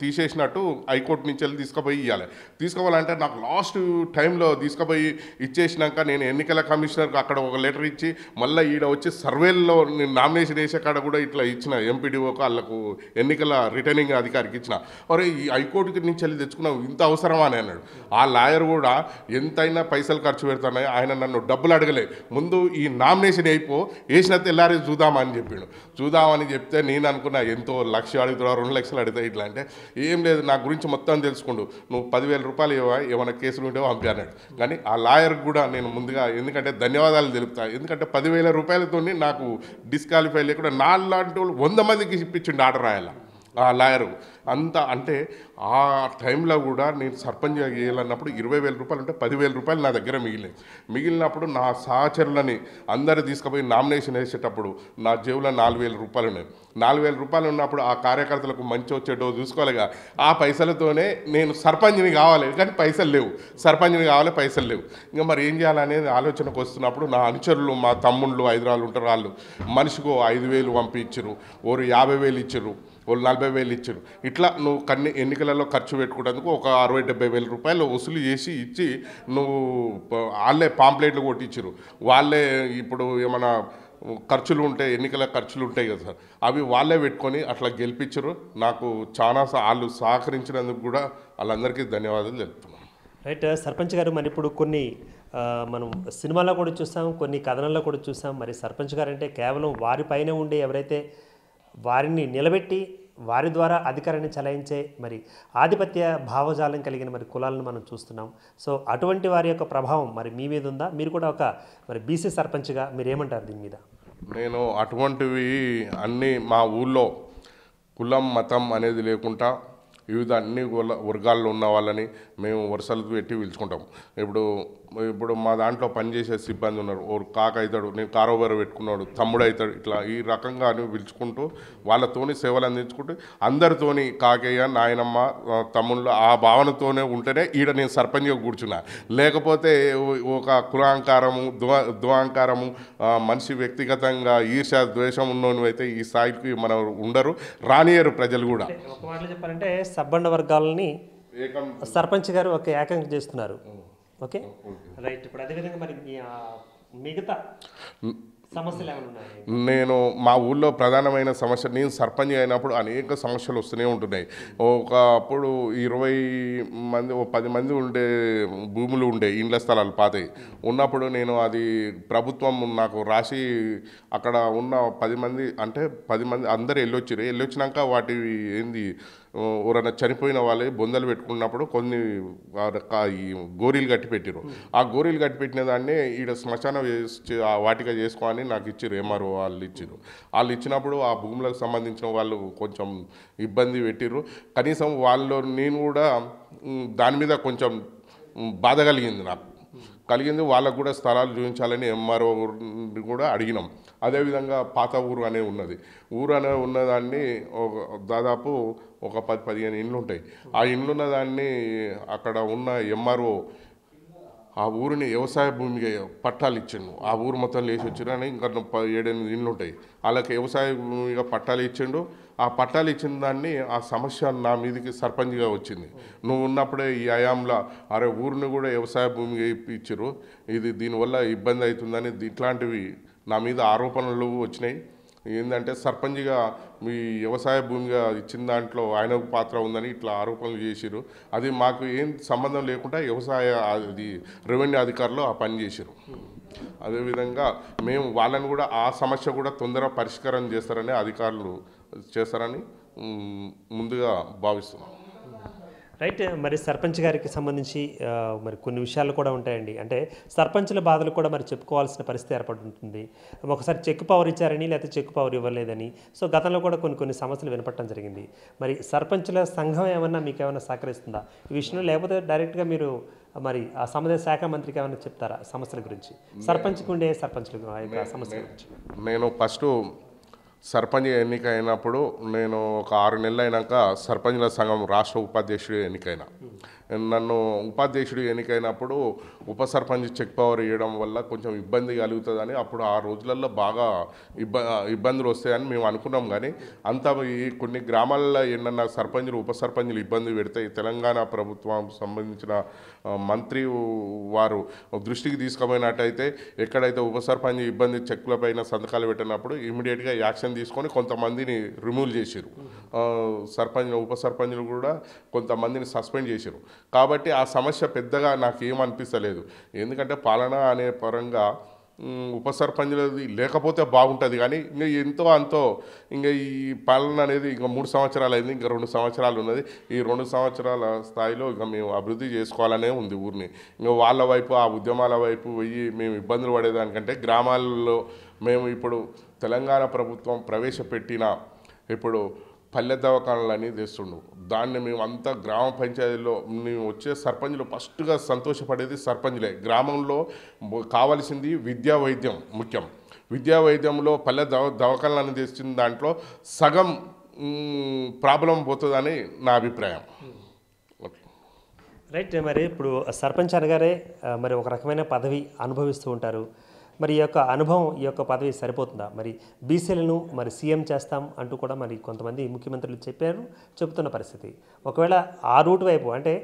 తీసేసినట్టు హైకోర్టు నుంచి వెళ్ళి తీసుకుపోయి ఇవ్వాలి తీసుకోవాలంటే నాకు లాస్ట్ టైంలో తీసుకుపోయి ఇచ్చేసినాక నేను ఎన్నికల కమిషనర్కి అక్కడ ఒక లెటర్ ఇచ్చి మళ్ళీ ఈడ వచ్చి సర్వేల్లో నేను నామినేషన్ వేసే కాడ కూడా ఇట్లా ఇచ్చిన ఎంపీడీఓకి వాళ్ళకు ఎన్నికల రిటర్నింగ్ అధికారికి ఇచ్చిన అరే ఈ హైకోర్టు నుంచి వెళ్ళి తెచ్చుకున్నావు ఇంత అవసరమా అని అన్నాడు ఆ లాయర్ కూడా ఎంతైనా పైసలు ఖర్చు పెడుతున్నాయి ఆయన నన్ను డబ్బులు అడగలే ముందు ఈ నామినేషన్ అయిపో వేసిన తెల్లారి చూద్దామని చెప్పిండు చూద్దామని చెప్తే నేను అనుకున్నా ఎంత ఎంతో లక్ష అడుగుతున్నావు రెండు లక్షలు అడుగుతాయి ఇట్లా అంటే ఏం లేదు నా గురించి మొత్తం తెలుసుకుండు నువ్వు పదివేల రూపాయలు ఇవ్వా ఏమైనా కేసులు ఉంటే పంపి కానీ ఆ లాయర్కి కూడా నేను ముందుగా ఎందుకంటే ధన్యవాదాలు తెలుపుతా ఎందుకంటే పదివేల రూపాయలతో నాకు డిస్క్వాలిఫై లేకుండా నాలుగు లాంటి వాళ్ళు వంద మందికి ఇప్పించిండు ఆర్డర్ రాయాల ఆ లాయరు అంత అంటే ఆ టైంలో కూడా నేను సర్పంచ్ చేయాలన్నప్పుడు ఇరవై వేల రూపాయలు ఉంటే పదివేల రూపాయలు నా దగ్గర మిగిలినాయి మిగిలినప్పుడు నా సహచరులని అందరు తీసుకుపోయి నామినేషన్ వేసేటప్పుడు నా జేబులో నాలుగు వేల రూపాయలు ఉన్నాయి నాలుగు వేల రూపాయలు ఉన్నప్పుడు ఆ కార్యకర్తలకు మంచి వచ్చేటో చూసుకోవాలిగా ఆ పైసలతోనే నేను సర్పంచ్ని కావాలి కానీ పైసలు లేవు సర్పంచ్ని కావాలి పైసలు లేవు ఇంకా మరి ఏం చేయాలనేది ఆలోచనకు వస్తున్నప్పుడు నా అనుచరులు మా తమ్ముళ్ళు ఐదు ఉంటారు వాళ్ళు మనిషికో ఐదు వేలు పంపించరు ఓరు యాభై వేలు ఇచ్చారు వాళ్ళు నలభై వేలు ఇచ్చారు ఇట్లా నువ్వు కన్ని ఎన్నికలలో ఖర్చు పెట్టుకోవడానికి ఒక అరవై డెబ్బై వేల రూపాయలు వసూలు చేసి ఇచ్చి నువ్వు వాళ్ళే పాంప్లెట్లు కొట్టించారు వాళ్ళే ఇప్పుడు ఏమైనా ఖర్చులు ఉంటాయి ఎన్నికల ఖర్చులు ఉంటాయి కదా సార్ అవి వాళ్ళే పెట్టుకొని అట్లా గెలిపించరు నాకు చాలా వాళ్ళు సహకరించినందుకు కూడా వాళ్ళందరికీ ధన్యవాదాలు తెలుపుతున్నాను రైట్ సర్పంచ్ గారు మరి ఇప్పుడు కొన్ని మనం సినిమాల్లో కూడా చూసాం కొన్ని కథనాల్లో కూడా చూసాం మరి సర్పంచ్ గారు అంటే కేవలం వారిపైనే ఉండి ఎవరైతే వారిని నిలబెట్టి వారి ద్వారా అధికారాన్ని చలాయించే మరి ఆధిపత్య భావజాలం కలిగిన మరి కులాలను మనం చూస్తున్నాం సో అటువంటి వారి యొక్క ప్రభావం మరి మీ మీద ఉందా మీరు కూడా ఒక మరి బీసీ సర్పంచ్గా మీరు ఏమంటారు దీని మీద నేను అటువంటివి అన్నీ మా ఊళ్ళో కులం మతం అనేది లేకుండా వివిధ అన్ని వర్గాల్లో ఉన్న వాళ్ళని మేము వరుసలు పెట్టి పిలుచుకుంటాం ఇప్పుడు ఇప్పుడు మా దాంట్లో పనిచేసే సిబ్బంది ఉన్నారు ఓ కాక అవుతాడు నేను కారోబార్ పెట్టుకున్నాడు తమ్ముడు అవుతాడు ఇట్లా ఈ రకంగా అని పిలుచుకుంటూ వాళ్ళతోని సేవలు అందించుకుంటూ అందరితోని కాకయ్య నాయనమ్మ తమ్ముళ్ళు ఆ భావనతోనే ఉంటేనే ఈడ నేను సర్పంచ్గా కూర్చున్నా లేకపోతే ఒక కులాంకారము దువా దువాంకారము మనిషి వ్యక్తిగతంగా ఈర్ష ద్వేషం ఉన్నోని అయితే ఈ స్థాయికి మనం ఉండరు రానియరు ప్రజలు కూడా ఒక మాటలో చెప్పాలంటే సబ్బండ వర్గాలని సర్పంచ్ గారు ఒక ఏకం చేస్తున్నారు ఓకే రైట్ ఇప్పుడు అదేవిధంగా మరి మిగతా సమస్యలు నేను మా ఊళ్ళో ప్రధానమైన సమస్య నేను సర్పంచ్ అయినప్పుడు అనేక సమస్యలు వస్తూనే ఉంటున్నాయి ఒకప్పుడు ఇరవై మంది ఓ పది మంది ఉండే భూములు ఉండే ఇండ్ల స్థలాలు పాతాయి ఉన్నప్పుడు నేను అది ప్రభుత్వం నాకు రాసి అక్కడ ఉన్న పది మంది అంటే పది మంది అందరు వెళ్ళొచ్చారు వెళ్ళొచ్చినాక వాటి ఏంది ఎవరైనా చనిపోయిన వాళ్ళే బొందలు పెట్టుకున్నప్పుడు కొన్ని ఈ గోరీలు కట్టి పెట్టిరు ఆ గోరీలు కట్టి పెట్టిన దాన్ని ఈడ శ్మశాన వాటిగా చేసుకోవాలని నాకు ఇచ్చిరు ఎంఆర్ఓ వాళ్ళు ఇచ్చిరు వాళ్ళు ఇచ్చినప్పుడు ఆ భూములకు సంబంధించిన వాళ్ళు కొంచెం ఇబ్బంది పెట్టిరు కనీసం వాళ్ళు నేను కూడా దాని మీద కొంచెం బాధ కలిగింది నాకు కలిగింది వాళ్ళకు కూడా స్థలాలు చూపించాలని ఎంఆర్ఓ కూడా అడిగినాం అదేవిధంగా పాత ఊరు అనే ఉన్నది ఊరు అనే ఉన్నదాన్ని దాదాపు ఒక పది పదిహేను ఇండ్లు ఉంటాయి ఆ ఇండ్లున్న దాన్ని అక్కడ ఉన్న ఎంఆర్ఓ ఆ ఊరిని వ్యవసాయ భూమికి పట్టాలు ఇచ్చిండు ఆ ఊరు మొత్తం లేచి వచ్చిన అని ఇంకా ఏడెనిమిది ఇండ్లు ఉంటాయి వాళ్ళకి వ్యవసాయ భూమిగా పట్టాలు ఇచ్చిండు ఆ పట్టాలు ఇచ్చిన దాన్ని ఆ సమస్య నా మీదకి సర్పంచ్గా వచ్చింది నువ్వు ఉన్నప్పుడే ఈ అయాంలో అరే ఊరిని కూడా వ్యవసాయ భూమిగా ఇచ్చిరు ఇది దీనివల్ల ఇబ్బంది అవుతుందని ఇట్లాంటివి నా మీద ఆరోపణలు వచ్చినాయి ఏంటంటే సర్పంచ్గా మీ వ్యవసాయ భూమిగా ఇచ్చిన దాంట్లో ఆయన పాత్ర ఉందని ఇట్లా ఆరోపణలు చేసిరు అది మాకు ఏం సంబంధం లేకుండా వ్యవసాయ అది రెవెన్యూ అధికారులు ఆ పని చేసిరు అదేవిధంగా మేము వాళ్ళని కూడా ఆ సమస్య కూడా తొందరగా పరిష్కారం చేస్తారని అధికారులు చేస్తారని ముందుగా భావిస్తున్నాం రైట్ మరి సర్పంచ్ గారికి సంబంధించి మరి కొన్ని విషయాలు కూడా ఉంటాయండి అంటే సర్పంచ్ల బాధలు కూడా మరి చెప్పుకోవాల్సిన పరిస్థితి ఏర్పడుతుంది ఒకసారి చెక్ పవర్ ఇచ్చారని లేకపోతే చెక్ పవర్ ఇవ్వలేదని సో గతంలో కూడా కొన్ని కొన్ని సమస్యలు వినపడటం జరిగింది మరి సర్పంచ్ల సంఘం ఏమన్నా మీకు ఏమైనా సహకరిస్తుందా ఈ విషయంలో లేకపోతే డైరెక్ట్గా మీరు మరి ఆ సమదే శాఖ మంత్రికి ఏమైనా చెప్తారా సమస్యల గురించి సర్పంచ్కి ఉండే సర్పంచ్ల సమస్యల గురించి నేను ఫస్ట్ సర్పంచ్ ఎన్నిక అయినప్పుడు నేను ఒక ఆరు నెలలు అయినాక సర్పంచ్ల సంఘం రాష్ట్ర ఉపాధ్యక్షుడు ఎన్నికైన నన్ను ఉపాధ్యక్షుడు ఎన్నికైనప్పుడు ఉప సర్పంచ్ చెక్ పవర్ ఇవ్వడం వల్ల కొంచెం ఇబ్బంది కలుగుతుందని అప్పుడు ఆ రోజులలో బాగా ఇబ్బ ఇబ్బందులు వస్తాయని మేము అనుకున్నాం కానీ అంత ఈ కొన్ని గ్రామాలలో ఏంటన్నా సర్పంచులు ఉప సర్పంచులు ఇబ్బంది పెడితే తెలంగాణ ప్రభుత్వం సంబంధించిన మంత్రి వారు దృష్టికి తీసుకుపోయినట్టయితే ఎక్కడైతే ఉప సర్పంచ్ ఇబ్బంది చెక్కులపైన సంతకాలు పెట్టినప్పుడు ఇమీడియట్గా యాక్షన్ తీసుకొని కొంతమందిని రిమూవ్ చేశారు సర్పంచ్ ఉప కూడా కొంతమందిని సస్పెండ్ చేశారు కాబట్టి ఆ సమస్య పెద్దగా నాకు ఏమనిపిస్తలేదు ఎందుకంటే పాలన అనే పరంగా ఉప సర్పంచులది లేకపోతే బాగుంటుంది కానీ ఇంకా ఎంతో అంతో ఇంకా ఈ పాలన అనేది ఇంకా మూడు సంవత్సరాలు అయింది ఇంకా రెండు సంవత్సరాలు ఉన్నది ఈ రెండు సంవత్సరాల స్థాయిలో ఇంకా మేము అభివృద్ధి చేసుకోవాలనే ఉంది ఊరిని ఇంకా వాళ్ళ వైపు ఆ ఉద్యమాల వైపు పోయి మేము ఇబ్బందులు పడేదానికంటే గ్రామాల్లో మేము ఇప్పుడు తెలంగాణ ప్రభుత్వం ప్రవేశపెట్టిన ఇప్పుడు పల్లె దవాఖానలు అనేది తెస్తుండు దాన్ని మేము అంతా గ్రామ పంచాయతీలో మేము వచ్చే సర్పంచ్లు ఫస్ట్గా సంతోషపడేది సర్పంచ్లే గ్రామంలో కావాల్సింది విద్యా వైద్యం ముఖ్యం విద్యా వైద్యంలో పల్లె దవ దవాఖానలు అనేది తెచ్చిన దాంట్లో సగం ప్రాబ్లం పోతుందని నా అభిప్రాయం రైట్ మరి ఇప్పుడు సర్పంచ్ అనగారే మరి ఒక రకమైన పదవి అనుభవిస్తూ ఉంటారు మరి ఈ యొక్క అనుభవం ఈ యొక్క పదవి సరిపోతుందా మరి బీసీలను మరి సీఎం చేస్తాం అంటూ కూడా మరి కొంతమంది ముఖ్యమంత్రులు చెప్పారు చెబుతున్న పరిస్థితి ఒకవేళ ఆ రూట్ వైపు అంటే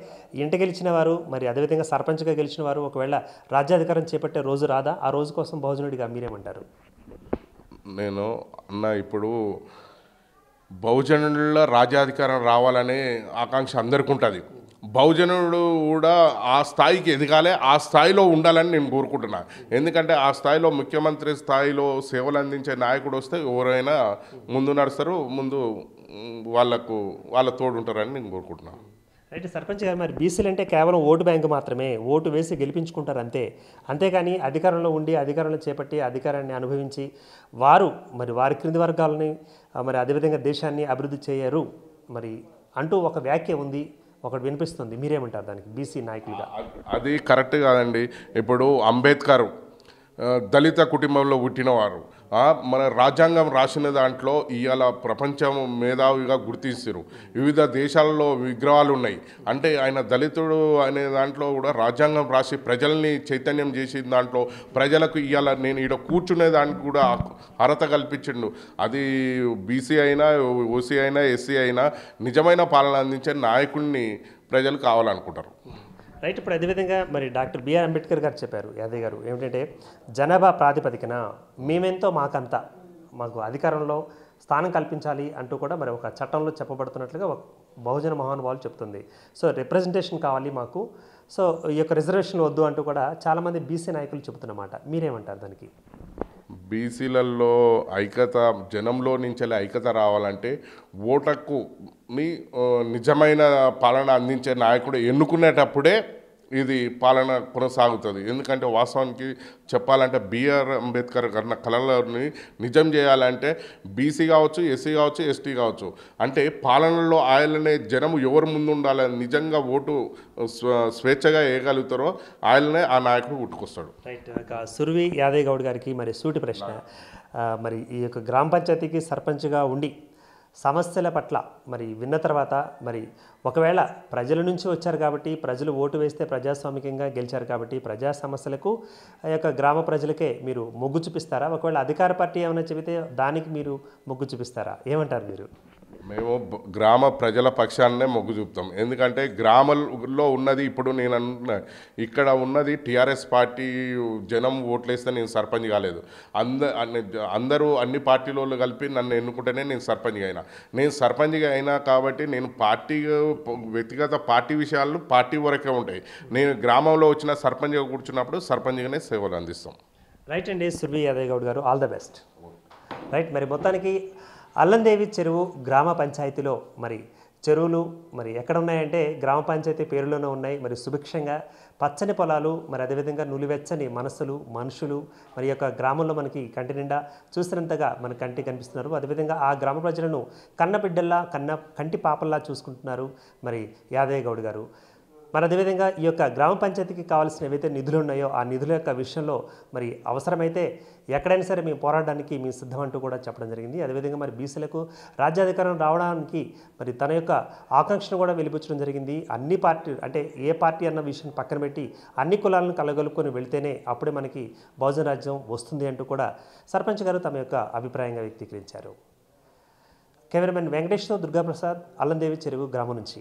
ఇంట గెలిచిన వారు మరి అదేవిధంగా సర్పంచ్గా గెలిచిన వారు ఒకవేళ రాజ్యాధికారం చేపట్టే రోజు రాదా ఆ రోజు కోసం బహుజనుడిగా మీరేమంటారు నేను అన్న ఇప్పుడు బహుజనుల రాజ్యాధికారం రావాలనే ఆకాంక్ష అందరికీ ఉంటుంది బహుజనుడు కూడా ఆ స్థాయికి ఎదగాలి ఆ స్థాయిలో ఉండాలని నేను కోరుకుంటున్నా ఎందుకంటే ఆ స్థాయిలో ముఖ్యమంత్రి స్థాయిలో సేవలు అందించే నాయకుడు వస్తే ఎవరైనా ముందు నడుస్తారు ముందు వాళ్ళకు వాళ్ళ తోడు ఉంటారని నేను కోరుకుంటున్నాను రైట్ సర్పంచ్ గారు మరి బీసీలు అంటే కేవలం ఓటు బ్యాంకు మాత్రమే ఓటు వేసి గెలిపించుకుంటారు అంతే అంతేకాని అధికారంలో ఉండి అధికారంలో చేపట్టి అధికారాన్ని అనుభవించి వారు మరి వారి క్రింది వర్గాలని మరి అదేవిధంగా దేశాన్ని అభివృద్ధి చేయరు మరి అంటూ ఒక వ్యాఖ్య ఉంది ఒకటి వినిపిస్తుంది మీరేమంటారు దానికి బీసీ నాయకులుగా అది కరెక్ట్ కాదండి ఇప్పుడు అంబేద్కర్ దళిత కుటుంబంలో పుట్టినవారు మన రాజ్యాంగం రాసిన దాంట్లో ఇవాళ ప్రపంచం మేధావిగా గుర్తిస్తారు వివిధ దేశాలలో విగ్రహాలు ఉన్నాయి అంటే ఆయన దళితుడు అనే దాంట్లో కూడా రాజ్యాంగం రాసి ప్రజల్ని చైతన్యం చేసిన దాంట్లో ప్రజలకు ఇవాళ నేను ఇక్కడ కూర్చునే దానికి కూడా అర్హత కల్పించిండు అది బీసీ అయినా ఓసీ అయినా ఎస్సీ అయినా నిజమైన పాలన అందించే నాయకుడిని ప్రజలు కావాలనుకుంటారు రైట్ ఇప్పుడు అదేవిధంగా మరి డాక్టర్ బిఆర్ అంబేద్కర్ గారు చెప్పారు యాదవ్ గారు ఏమిటంటే జనాభా ప్రాతిపదికన మేమెంతో మాకంతా మాకు అధికారంలో స్థానం కల్పించాలి అంటూ కూడా మరి ఒక చట్టంలో చెప్పబడుతున్నట్లుగా ఒక బహుజన మహానుభావులు చెప్తుంది సో రిప్రజెంటేషన్ కావాలి మాకు సో ఈ యొక్క రిజర్వేషన్ వద్దు అంటూ కూడా చాలామంది బీసీ నాయకులు చెబుతున్నమాట మీరేమంటారు దానికి బీసీలలో ఐక్యత జనంలో వెళ్ళి ఐక్యత రావాలంటే ఓటక్కుని నిజమైన పాలన అందించే నాయకుడు ఎన్నుకునేటప్పుడే ఇది పాలన కొనసాగుతుంది ఎందుకంటే వాస్తవానికి చెప్పాలంటే బిఆర్ అంబేద్కర్ కన్న కళలని నిజం చేయాలంటే బీసీ కావచ్చు ఎస్సీ కావచ్చు ఎస్టీ కావచ్చు అంటే పాలనలో ఆయననే జనం ఎవరు ముందు ఉండాలని నిజంగా ఓటు స్వేచ్ఛగా వేయగలుగుతారో ఆయననే ఆ నాయకుడు పుట్టుకొస్తాడు రైట్ సుర్వి యాదవ్ గౌడ్ గారికి మరి సూటి ప్రశ్న మరి ఈ యొక్క గ్రామ పంచాయతీకి సర్పంచ్గా ఉండి సమస్యల పట్ల మరి విన్న తర్వాత మరి ఒకవేళ ప్రజల నుంచి వచ్చారు కాబట్టి ప్రజలు ఓటు వేస్తే ప్రజాస్వామికంగా గెలిచారు కాబట్టి ప్రజా సమస్యలకు ఆ యొక్క గ్రామ ప్రజలకే మీరు మొగ్గు చూపిస్తారా ఒకవేళ అధికార పార్టీ ఏమైనా చెబితే దానికి మీరు మొగ్గు చూపిస్తారా ఏమంటారు మీరు మేము గ్రామ ప్రజల పక్షాన్నే మొగ్గు చూపుతాం ఎందుకంటే గ్రామంలో ఉన్నది ఇప్పుడు నేను అన్న ఇక్కడ ఉన్నది టీఆర్ఎస్ పార్టీ జనం ఓట్లేస్తే నేను సర్పంచ్ కాలేదు అంద అందరూ అన్ని పార్టీల వాళ్ళు కలిపి నన్ను ఎన్నుకుంటేనే నేను సర్పంచ్గా అయినా నేను సర్పంచ్గా అయినా కాబట్టి నేను పార్టీ వ్యక్తిగత పార్టీ విషయాలు పార్టీ వరకే ఉంటాయి నేను గ్రామంలో వచ్చిన సర్పంచ్గా కూర్చున్నప్పుడు సర్పంచ్గానే సేవలు అందిస్తాం రైట్ అండి సుర్వి యాదయ్ గౌడ్ గారు ఆల్ ద బెస్ట్ రైట్ మరి మొత్తానికి అల్లందేవి చెరువు గ్రామ పంచాయతీలో మరి చెరువులు మరి ఎక్కడ ఉన్నాయంటే గ్రామ పంచాయతీ పేరులోనే ఉన్నాయి మరి సుభిక్షంగా పచ్చని పొలాలు మరి అదేవిధంగా నులివెచ్చని మనసులు మనుషులు మరి యొక్క గ్రామంలో మనకి కంటి నిండా చూసినంతగా మన కంటి కనిపిస్తున్నారు అదేవిధంగా ఆ గ్రామ ప్రజలను కన్నబిడ్డల్లా కన్న కంటి పాపల్లా చూసుకుంటున్నారు మరి యాదయ్య గౌడ్ గారు మరి అదేవిధంగా ఈ యొక్క గ్రామ పంచాయతీకి కావాల్సిన ఏవైతే నిధులు ఉన్నాయో ఆ నిధుల యొక్క విషయంలో మరి అవసరమైతే ఎక్కడైనా సరే మేము పోరాడడానికి మేము సిద్ధమంటూ కూడా చెప్పడం జరిగింది అదేవిధంగా మరి బీసీలకు రాజ్యాధికారం రావడానికి మరి తన యొక్క ఆకాంక్షను కూడా వెలిపించడం జరిగింది అన్ని పార్టీ అంటే ఏ పార్టీ అన్న విషయాన్ని పక్కన పెట్టి అన్ని కులాలను కలగలుకొని వెళితేనే అప్పుడే మనకి బహుజన రాజ్యం వస్తుంది అంటూ కూడా సర్పంచ్ గారు తమ యొక్క అభిప్రాయంగా వ్యక్తీకరించారు కెమెరామెన్ వెంకటేశ్వర దుర్గాప్రసాద్ అల్లందేవి చెరువు గ్రామం నుంచి